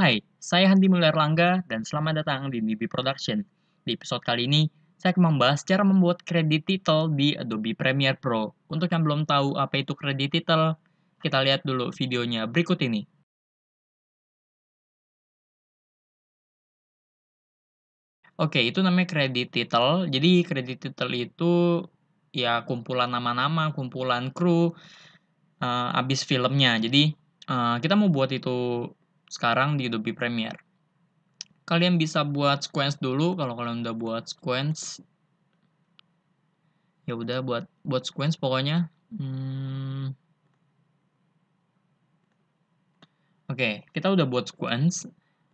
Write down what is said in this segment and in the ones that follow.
Hai, saya Handi Muller Langga dan selamat datang di DB Production. Di episode kali ini, saya akan membahas cara membuat kredit title di Adobe Premiere Pro. Untuk yang belum tahu apa itu kredit title, kita lihat dulu videonya berikut ini. Oke, itu namanya kredit title. Jadi, kredit title itu ya kumpulan nama-nama, kumpulan kru, uh, abis filmnya. Jadi, uh, kita mau buat itu sekarang di Adobe Premiere. Kalian bisa buat sequence dulu kalau kalian udah buat sequence. Ya udah buat buat sequence pokoknya. Hmm. Oke, okay, kita udah buat sequence.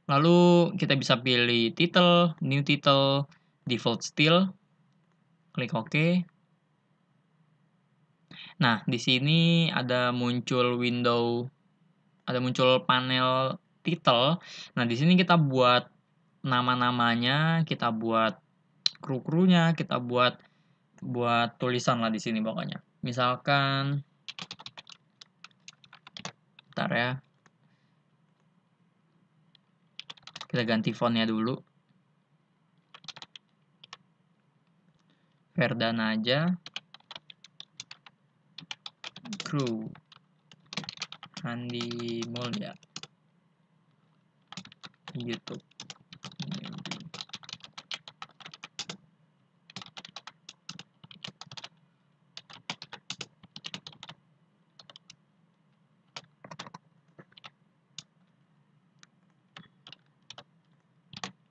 Lalu kita bisa pilih title, new title, default style. Klik OK. Nah, di sini ada muncul window ada muncul panel title. Nah, di sini kita buat nama-namanya, kita buat kru-krunya, kita buat buat tulisan lah di sini pokoknya. Misalkan Bentar ya. Kita ganti fontnya dulu. Verdana aja. Crew. Andi Mulya YouTube gitu.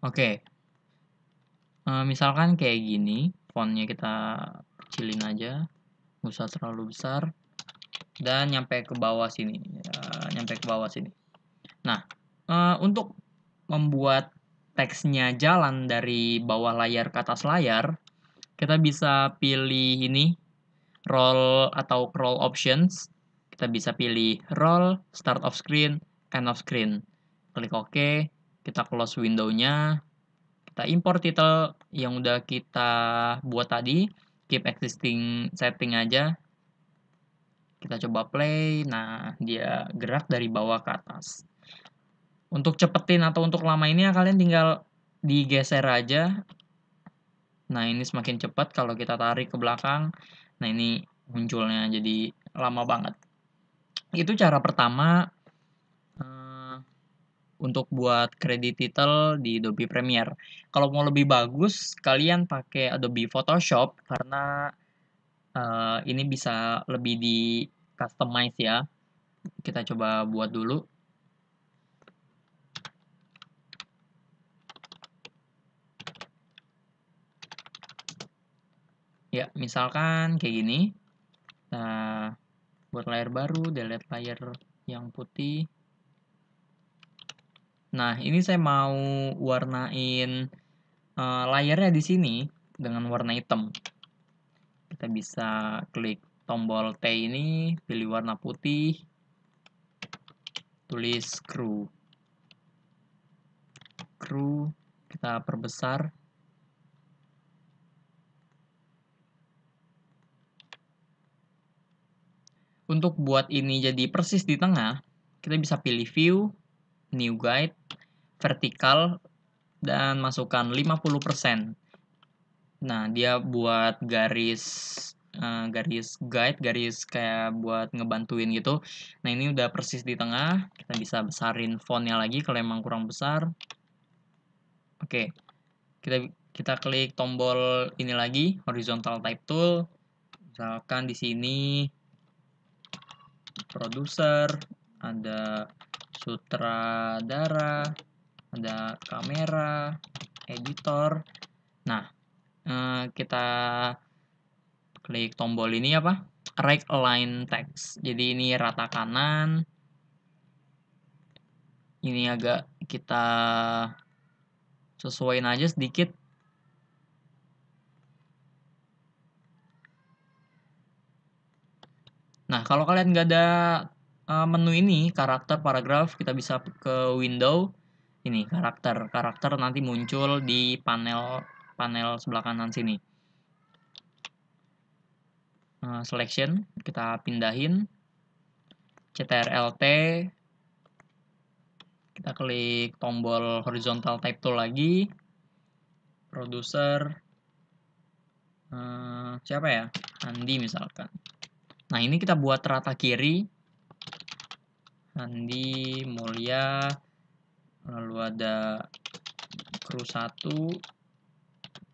Oke, okay. uh, eh, misalkan kayak gini, fontnya kita kecilin aja, nggak usah terlalu besar, dan nyampe ke bawah sini nyampe ke bawah sini. Nah, uh, untuk membuat teksnya jalan dari bawah layar ke atas layar, kita bisa pilih ini roll atau roll options. Kita bisa pilih roll, start of screen, end of screen. Klik OK, kita close window-nya. Kita import title yang udah kita buat tadi, keep existing setting aja. Kita coba play, nah dia gerak dari bawah ke atas. Untuk cepetin atau untuk lama ini ya, kalian tinggal digeser aja. Nah ini semakin cepat kalau kita tarik ke belakang, nah ini munculnya jadi lama banget. Itu cara pertama eh, untuk buat kredit title di Adobe Premiere. Kalau mau lebih bagus, kalian pakai Adobe Photoshop karena uh, ini bisa lebih di customize ya kita coba buat dulu ya misalkan kayak gini nah buat layer baru delete layer yang putih nah ini saya mau warnain uh, eh, layernya di sini dengan warna hitam kita bisa klik tombol T ini, pilih warna putih, tulis crew. Crew kita perbesar. Untuk buat ini jadi persis di tengah, kita bisa pilih view, new guide, vertikal, dan masukkan 50%. Nah, dia buat garis uh, garis guide, garis kayak buat ngebantuin gitu. Nah, ini udah persis di tengah. Kita bisa besarin fontnya lagi kalau emang kurang besar. Oke. Okay. Kita kita klik tombol ini lagi, horizontal type tool. Misalkan di sini produser, ada sutradara, ada kamera, editor. Nah, Eh, kita klik tombol ini apa right align text jadi ini rata kanan ini agak kita sesuaiin aja sedikit Nah, kalau kalian nggak ada uh, menu ini, karakter, paragraf, kita bisa ke window. Ini karakter. Karakter nanti muncul di panel panel sebelah kanan sini. Eh, selection, kita pindahin. CTRLT, kita klik tombol horizontal type tool lagi. Producer, eh, siapa ya? Andi misalkan. Nah, ini kita buat rata kiri. Andi Mulia, lalu ada kru 1,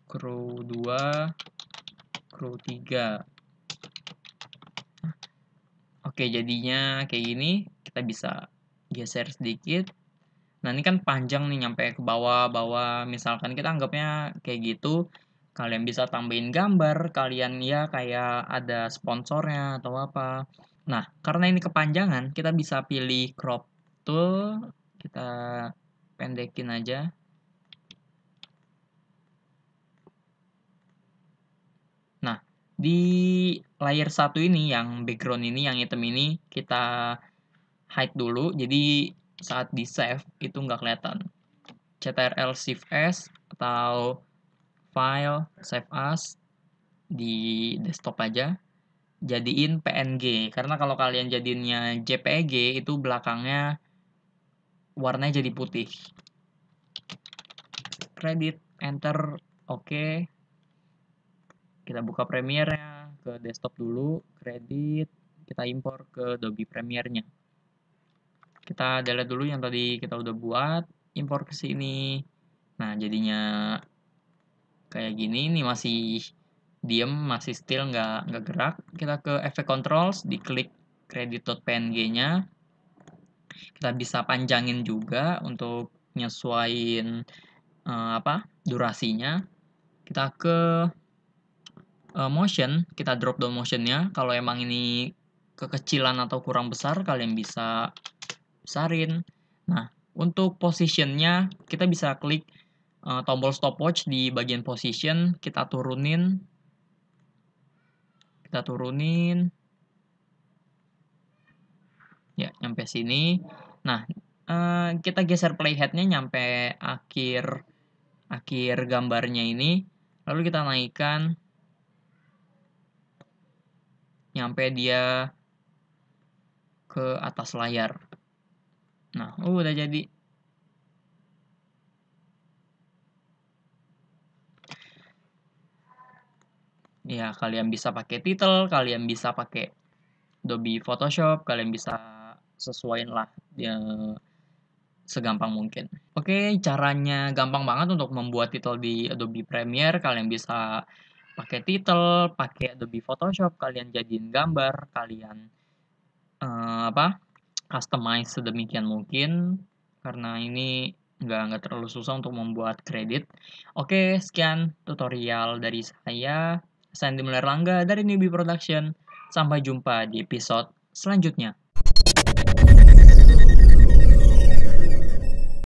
Crow 2, Crow 3. Oke, jadinya kayak gini. Kita bisa geser sedikit. Nah, ini kan panjang nih, nyampe ke bawah-bawah. Misalkan kita anggapnya kayak gitu. Kalian bisa tambahin gambar, kalian ya kayak ada sponsornya atau apa. Nah, karena ini kepanjangan, kita bisa pilih crop tool. Kita pendekin aja di layer satu ini yang background ini yang item ini kita hide dulu jadi saat di save itu nggak kelihatan ctrl shift s atau file save as di desktop aja jadiin png karena kalau kalian jadinya jpeg itu belakangnya warnanya jadi putih credit enter oke okay kita buka Premiere-nya ke desktop dulu, kredit, kita impor ke Adobe Premiere-nya. Kita delete dulu yang tadi kita udah buat, impor ke sini. Nah, jadinya kayak gini, ini masih diem, masih still, nggak, nggak gerak. Kita ke efek controls, diklik kredit.png-nya. Kita bisa panjangin juga untuk nyesuaiin uh, apa durasinya. Kita ke uh, motion, kita drop down motionnya. Kalau emang ini kekecilan atau kurang besar, kalian bisa besarin. Nah, untuk positionnya, kita bisa klik uh, tombol stopwatch di bagian position, kita turunin. Kita turunin. Ya, nyampe sini. Nah, uh, kita geser playheadnya nyampe akhir akhir gambarnya ini. Lalu kita naikkan nyampe dia ke atas layar. Nah, oh, udah jadi. Ya, kalian bisa pakai title, kalian bisa pakai Adobe Photoshop, kalian bisa sesuaiin lah ya, segampang mungkin. Oke, caranya gampang banget untuk membuat title di Adobe Premiere. Kalian bisa pakai title, pakai Adobe Photoshop, kalian jadiin gambar, kalian uh, apa customize sedemikian mungkin karena ini nggak nggak terlalu susah untuk membuat kredit. Oke, sekian tutorial dari saya Sandy Muler Langga dari Newbie Production. Sampai jumpa di episode selanjutnya.